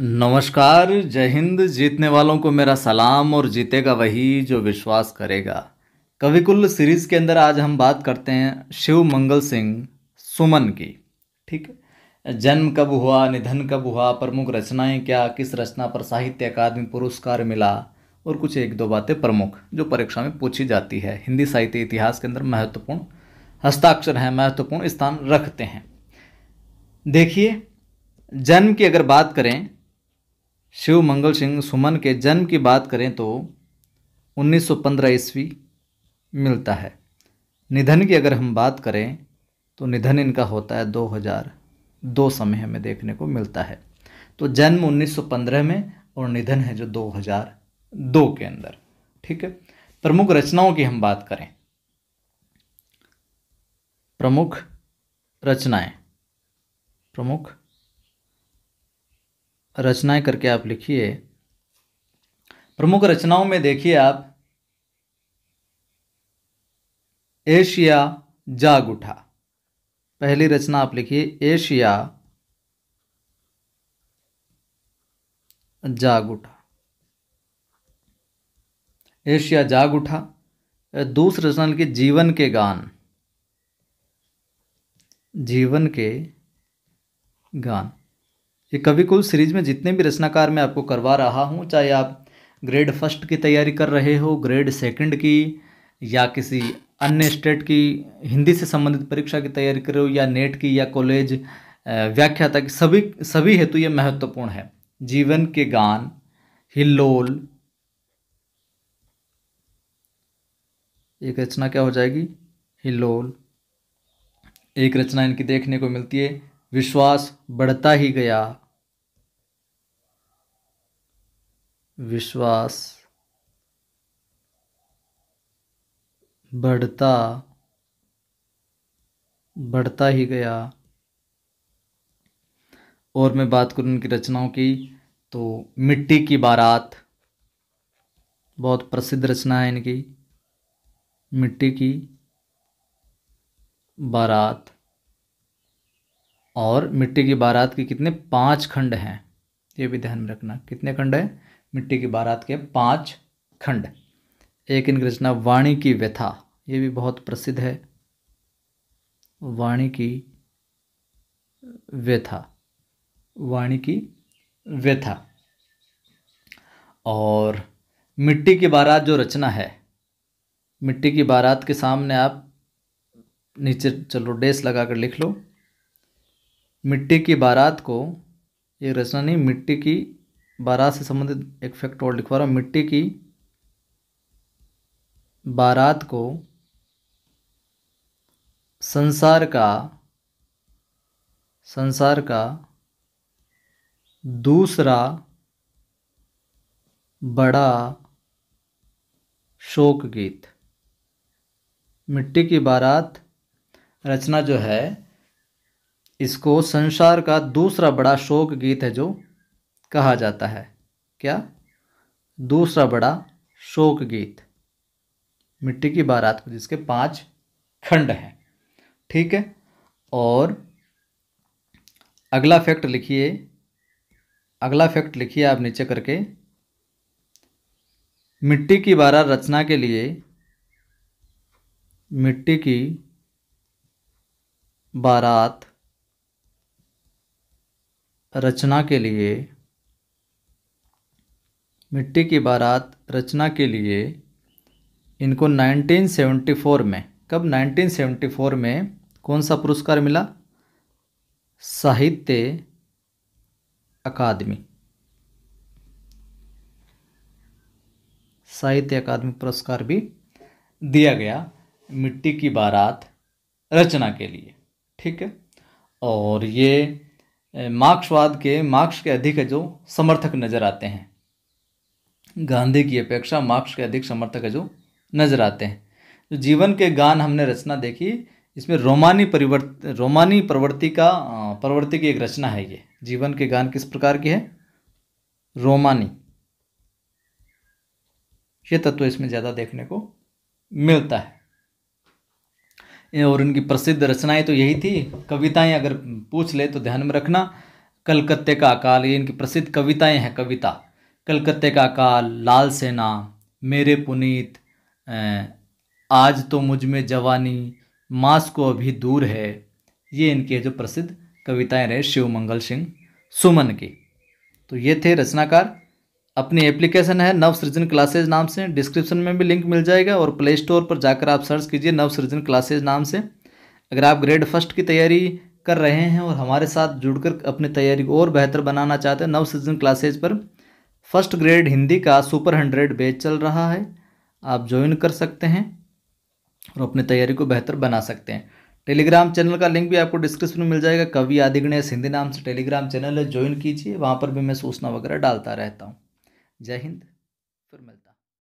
नमस्कार जय हिंद जीतने वालों को मेरा सलाम और जीतेगा वही जो विश्वास करेगा कविकुल सीरीज़ के अंदर आज हम बात करते हैं शिव मंगल सिंह सुमन की ठीक है जन्म कब हुआ निधन कब हुआ प्रमुख रचनाएं क्या किस रचना पर साहित्य अकादमी पुरस्कार मिला और कुछ एक दो बातें प्रमुख जो परीक्षा में पूछी जाती है हिंदी साहित्य इतिहास के अंदर महत्वपूर्ण हस्ताक्षर हैं महत्वपूर्ण स्थान रखते हैं देखिए जन्म की अगर बात करें शिव मंगल सिंह सुमन के जन्म की बात करें तो 1915 ईस्वी मिलता है निधन की अगर हम बात करें तो निधन इनका होता है 2002 समय हमें देखने को मिलता है तो जन्म 1915 में और निधन है जो 2002 के अंदर ठीक है प्रमुख रचनाओं की हम बात करें प्रमुख रचनाएं प्रमुख रचनाएं करके आप लिखिए प्रमुख रचनाओं में देखिए आप एशिया जाग उठा पहली रचना आप लिखिए एशिया जाग उठा एशिया जाग उठा दूसरी रचना लिखिए जीवन के गान जीवन के गान ये कवि कुल सीरीज में जितने भी रचनाकार मैं आपको करवा रहा हूँ चाहे आप ग्रेड फर्स्ट की तैयारी कर रहे हो ग्रेड सेकंड की या किसी अन्य स्टेट की हिंदी से संबंधित परीक्षा की तैयारी कर रहे हो या नेट की या कॉलेज व्याख्याता की सभी सभी हेतु ये महत्वपूर्ण है जीवन के गान हिल्लोल एक रचना क्या हो जाएगी हिलोल एक रचना इनकी देखने को मिलती है विश्वास बढ़ता ही गया विश्वास बढ़ता बढ़ता ही गया और मैं बात करूँ उनकी रचनाओं की तो मिट्टी की बारात बहुत प्रसिद्ध रचना है इनकी मिट्टी की बारात और मिट्टी की बारात के कितने पांच खंड हैं ये भी ध्यान में रखना कितने खंड हैं मिट्टी की बारात के पांच खंड एक इनकी रचना वाणी की व्यथा ये भी बहुत प्रसिद्ध है वाणी की व्यथा वाणी की व्यथा और मिट्टी की बारात जो रचना है मिट्टी की बारात के सामने आप नीचे चलो डेस लगा कर लिख लो मिट्टी की बारात को ये रचना नहीं मिट्टी की बारात से संबंधित एक फैक्ट और लिखवा रहा हूँ मिट्टी की बारात को संसार का संसार का दूसरा बड़ा शोक गीत मिट्टी की बारात रचना जो है इसको संसार का दूसरा बड़ा शोक गीत है जो कहा जाता है क्या दूसरा बड़ा शोक गीत मिट्टी की बारात को जिसके पांच खंड हैं ठीक है और अगला फैक्ट लिखिए अगला फैक्ट लिखिए आप नीचे करके मिट्टी की बारात रचना के लिए मिट्टी की बारात रचना के लिए मिट्टी की बारात रचना के लिए इनको 1974 में कब 1974 में कौन सा पुरस्कार मिला साहित्य अकादमी साहित्य अकादमी पुरस्कार भी दिया गया मिट्टी की बारात रचना के लिए ठीक है और ये मार्क्सवाद के मार्क्स के अधिक जो समर्थक नज़र आते हैं गांधी की अपेक्षा मार्क्स के अधिक समर्थक है जो नजर आते हैं जो जीवन के गान हमने रचना देखी इसमें रोमानी परिवर्त रोमानी प्रवृत्ति का प्रवृत्ति की एक रचना है ये जीवन के गान किस प्रकार की है रोमानी ये तत्व इसमें ज़्यादा देखने को मिलता है और इनकी प्रसिद्ध रचनाएं तो यही थी कविताएं अगर पूछ ले तो ध्यान में रखना कलकत्ते का अकाल ये इनकी प्रसिद्ध कविताएं हैं कविता कलकत्ते का काल लाल सेना मेरे पुनीत आज तो मुझ में जवानी मास को अभी दूर है ये इनके जो प्रसिद्ध कविताएं रहे शिव मंगल सिंह सुमन की तो ये थे रचनाकार अपनी एप्लीकेशन है नव सृजन क्लासेज नाम से डिस्क्रिप्शन में भी लिंक मिल जाएगा और प्ले स्टोर पर जाकर आप सर्च कीजिए नव सृजन क्लासेज नाम से अगर आप ग्रेड फर्स्ट की तैयारी कर रहे हैं और हमारे साथ जुड़कर अपनी तैयारी को और बेहतर बनाना चाहते हैं नव सृजन क्लासेज पर फर्स्ट ग्रेड हिंदी का सुपर हंड्रेड बेच चल रहा है आप ज्वाइन कर सकते हैं और अपनी तैयारी को बेहतर बना सकते हैं टेलीग्राम चैनल का लिंक भी आपको डिस्क्रिप्शन में मिल जाएगा कवि आदि गणेश हिंदी नाम से टेलीग्राम चैनल है ज्वाइन कीजिए वहाँ पर भी मैं सूचना वगैरह डालता रहता हूँ जय हिंद फिर मिलते